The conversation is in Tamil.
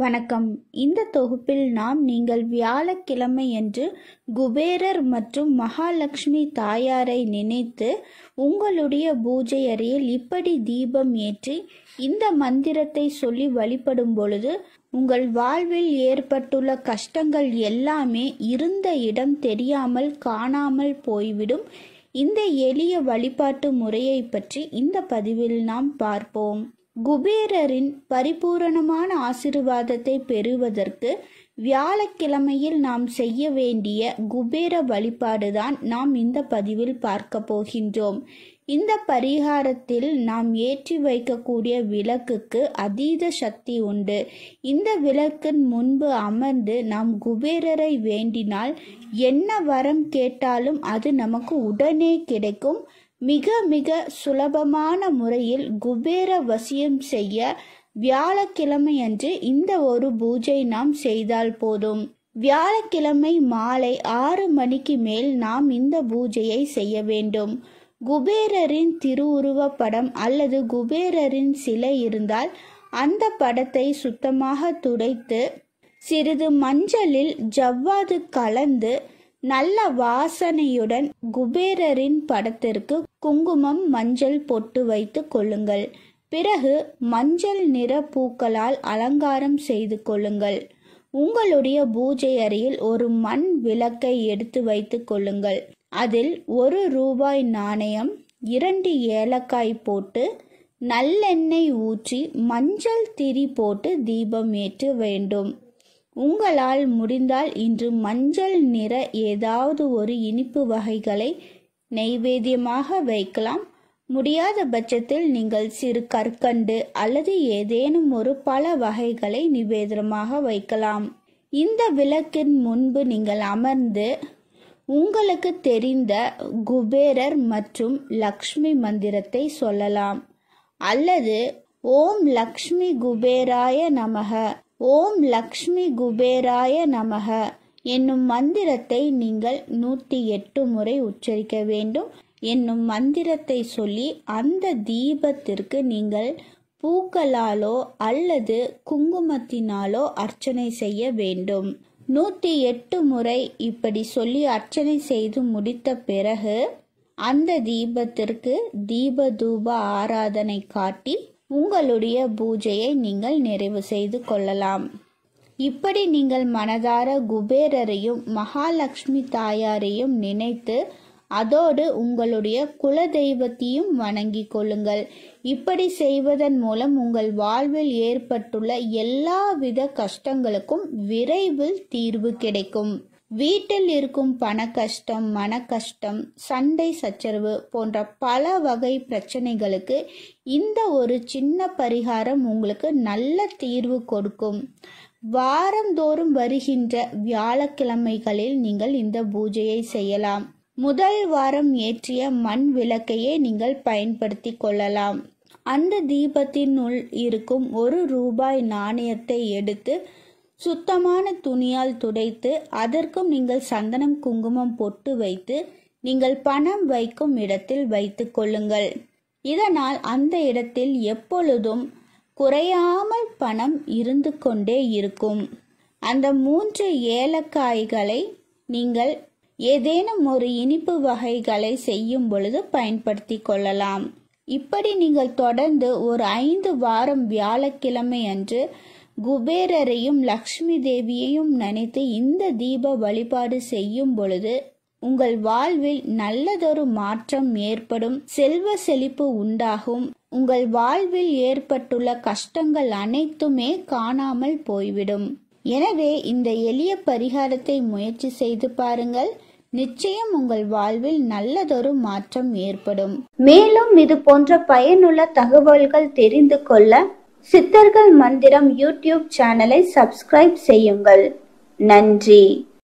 வணக்கம் இந்த தொகுப்பில் நாம் நீங்கள் வியாழக்கிழமையன்று குபேரர் மற்றும் மகாலட்சுமி தாயாரை நினைத்து உங்களுடைய பூஜை அறையில் இப்படி தீபம் ஏற்றி இந்த மந்திரத்தை சொல்லி வழிபடும் பொழுது உங்கள் வாழ்வில் ஏற்பட்டுள்ள கஷ்டங்கள் எல்லாமே இருந்த இடம் தெரியாமல் காணாமல் போய்விடும் இந்த எளிய வழிபாட்டு முறையை பற்றி இந்த பதிவில் நாம் பார்ப்போம் குபேரரின் பரிபூரணமான ஆசிர்வாதத்தை பெறுவதற்கு வியாழக்கிழமையில் நாம் செய்ய வேண்டிய குபேர வழிபாடுதான் நாம் இந்த பதிவில் பார்க்க போகின்றோம் இந்த பரிகாரத்தில் நாம் ஏற்றி வைக்கக்கூடிய விளக்குக்கு அதீத சக்தி உண்டு இந்த விளக்கின் முன்பு அமர்ந்து நாம் குபேரரை வேண்டினால் என்ன வரம் கேட்டாலும் அது நமக்கு உடனே கிடைக்கும் மிக மிக சுலபமான முறையில் குபேர வசியம் செய்ய வியாழக்கிழமையன்று இந்த ஒரு பூஜை நாம் செய்தால் போதும் வியாழக்கிழமை மாலை ஆறு மணிக்கு மேல் நாம் இந்த பூஜையை செய்ய வேண்டும் குபேரரின் திருவுருவ படம் அல்லது குபேரரின் சிலை இருந்தால் அந்த படத்தை சுத்தமாக துடைத்து சிறிது மஞ்சளில் ஜவ்வாது கலந்து நல்ல வாசனையுடன் குபேரரின் படத்திற்கு குங்குமம் மஞ்சள் பொட்டு வைத்து கொள்ளுங்கள் பிறகு மஞ்சள் நிற பூக்களால் அலங்காரம் செய்து கொள்ளுங்கள் உங்களுடைய பூஜை அறையில் ஒரு மண் விளக்கை எடுத்து வைத்து கொள்ளுங்கள் அதில் ஒரு ரூபாய் நாணயம் இரண்டு ஏலக்காய் போட்டு நல்லெண்ணெய் ஊற்றி மஞ்சள் திரி போட்டு தீபம் ஏற்ற வேண்டும் உங்களால் முடிந்தால் இன்று மஞ்சள் நிற ஏதாவது ஒரு இனிப்பு வகைகளை நெய்வேத்தியமாக வைக்கலாம் முடியாத பட்சத்தில் நீங்கள் சிறு கற்கண்டு அல்லது ஏதேனும் ஒரு பல வகைகளை நிவேதனமாக வைக்கலாம் இந்த விளக்கின் முன்பு நீங்கள் அமர்ந்து உங்களுக்கு தெரிந்த குபேரர் மற்றும் லக்ஷ்மி மந்திரத்தை சொல்லலாம் அல்லது ஓம் லக்ஷ்மி குபேராய நமக ஓம் லக்ஷ்மி குபேராய நமக என்னும் மந்திரத்தை நீங்கள் நூற்றி எட்டு முறை உச்சரிக்க வேண்டும் என்னும் மந்திரத்தை சொல்லி அந்த தீபத்திற்கு நீங்கள் பூக்களாலோ அல்லது குங்குமத்தினாலோ அர்ச்சனை செய்ய வேண்டும் நூற்றி எட்டு முறை இப்படி சொல்லி அர்ச்சனை செய்து முடித்த பிறகு அந்த தீபத்திற்கு தீப தூப ஆராதனை காட்டி உங்களுடைய பூஜையை நீங்கள் நிறைவு செய்து கொள்ளலாம் இப்படி நீங்கள் மனதார குபேரரையும் மகாலட்சுமி தாயாரையும் நினைத்து அதோடு உங்களுடைய குல தெய்வத்தையும் வணங்கிக் கொள்ளுங்கள் இப்படி செய்வதன் மூலம் உங்கள் வாழ்வில் ஏற்பட்டுள்ள எல்லாவித கஷ்டங்களுக்கும் விரைவில் தீர்வு கிடைக்கும் வீட்டில் இருக்கும் பண கஷ்டம் மன கஷ்டம் சண்டை சச்சரவு போன்ற பல வகை பிரச்சனைகளுக்கு இந்த ஒரு சின்ன பரிகாரம் உங்களுக்கு நல்ல தீர்வு கொடுக்கும் வாரந்தோறும் வருகின்ற வியாழக்கிழமைகளில் நீங்கள் இந்த பூஜையை செய்யலாம் முதல் வாரம் ஏற்றிய மண் விளக்கையே நீங்கள் பயன்படுத்தி கொள்ளலாம் அந்த தீபத்தினுள் இருக்கும் ஒரு ரூபாய் நாணயத்தை எடுத்து சுத்தமான துணியால் துடைத்து அதற்கும் நீங்கள் சந்தனம் குங்குமம் பொட்டு வைத்து நீங்கள் பணம் வைக்கும் இடத்தில் வைத்து கொள்ளுங்கள் இதனால் அந்த இடத்தில் எப்பொழுதும் குறையாமல் பணம் இருந்து கொண்டே இருக்கும் அந்த மூன்று ஏலக்காய்களை நீங்கள் ஏதேனும் ஒரு இனிப்பு வகைகளை செய்யும் பொழுது பயன்படுத்தி கொள்ளலாம் இப்படி நீங்கள் தொடர்ந்து ஒரு ஐந்து வாரம் வியாழக்கிழமை அன்று குபேரரையும் லக்ஷ்மி தேவியையும் நினைத்து இந்த தீப வழிபாடு செய்யும் பொழுது உங்கள் வாழ்வில் நல்லதொரு மாற்றம் ஏற்படும் செல்வ செழிப்பு உண்டாகும் உங்கள் வாழ்வில் ஏற்பட்டுள்ள கஷ்டங்கள் அனைத்துமே காணாமல் போய்விடும் எனவே இந்த எளிய பரிகாரத்தை முயற்சி செய்து பாருங்கள் நிச்சயம் உங்கள் வாழ்வில் நல்லதொரு மாற்றம் ஏற்படும் மேலும் இது போன்ற பயனுள்ள தகவல்கள் தெரிந்து கொள்ள சித்தர்கள் மந்திரம் யூடியூப் சேனலை சப்ஸ்கிரைப் செய்யுங்கள் நன்றி